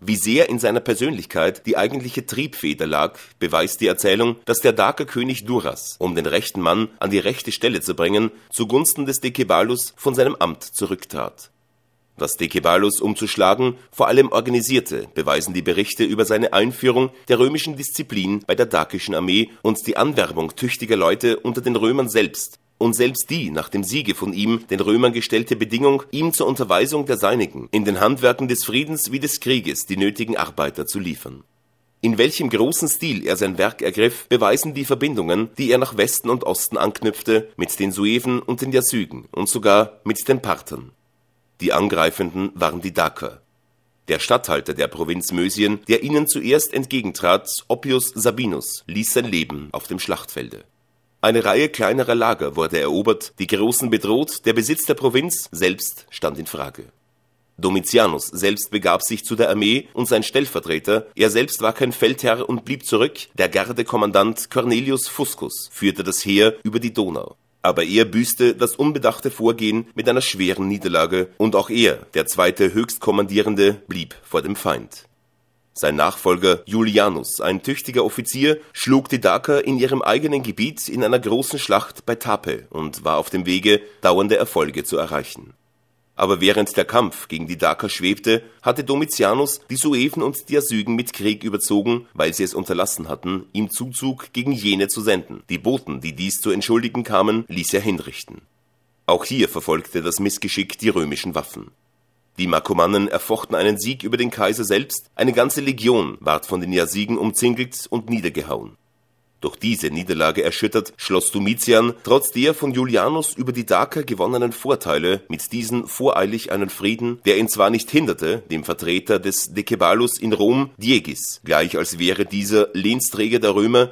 Wie sehr in seiner Persönlichkeit die eigentliche Triebfeder lag, beweist die Erzählung, dass der Daker König Duras, um den rechten Mann an die rechte Stelle zu bringen, zugunsten des Dekebalus von seinem Amt zurücktrat. Was Dekebalus umzuschlagen vor allem organisierte, beweisen die Berichte über seine Einführung der römischen Disziplin bei der dakischen Armee und die Anwerbung tüchtiger Leute unter den Römern selbst, und selbst die nach dem Siege von ihm den Römern gestellte Bedingung, ihm zur Unterweisung der Seinigen in den Handwerken des Friedens wie des Krieges die nötigen Arbeiter zu liefern. In welchem großen Stil er sein Werk ergriff, beweisen die Verbindungen, die er nach Westen und Osten anknüpfte, mit den Sueven und den Jazygen und sogar mit den Parthern. Die Angreifenden waren die Daker. Der Statthalter der Provinz Mösien, der ihnen zuerst entgegentrat, Oppius Sabinus, ließ sein Leben auf dem Schlachtfelde eine Reihe kleinerer Lager wurde erobert, die großen bedroht, der Besitz der Provinz selbst stand in Frage. Domitianus selbst begab sich zu der Armee und sein Stellvertreter, er selbst war kein Feldherr und blieb zurück, der Gardekommandant Cornelius Fuscus führte das Heer über die Donau. Aber er büßte das unbedachte Vorgehen mit einer schweren Niederlage und auch er, der zweite Höchstkommandierende, blieb vor dem Feind. Sein Nachfolger Julianus, ein tüchtiger Offizier, schlug die Daker in ihrem eigenen Gebiet in einer großen Schlacht bei Tape und war auf dem Wege, dauernde Erfolge zu erreichen. Aber während der Kampf gegen die Daker schwebte, hatte Domitianus die Sueven und die Asygen mit Krieg überzogen, weil sie es unterlassen hatten, ihm Zuzug gegen jene zu senden. Die Boten, die dies zu entschuldigen kamen, ließ er hinrichten. Auch hier verfolgte das Missgeschick die römischen Waffen. Die Markomannen erfochten einen Sieg über den Kaiser selbst, eine ganze Legion ward von den Jasigen umzingelt und niedergehauen. Durch diese Niederlage erschüttert, schloss Domitian trotz der von Julianus über die Daker gewonnenen Vorteile mit diesen voreilig einen Frieden, der ihn zwar nicht hinderte, dem Vertreter des Decebalus in Rom, Diegis, gleich als wäre dieser Lehnsträger der Römer,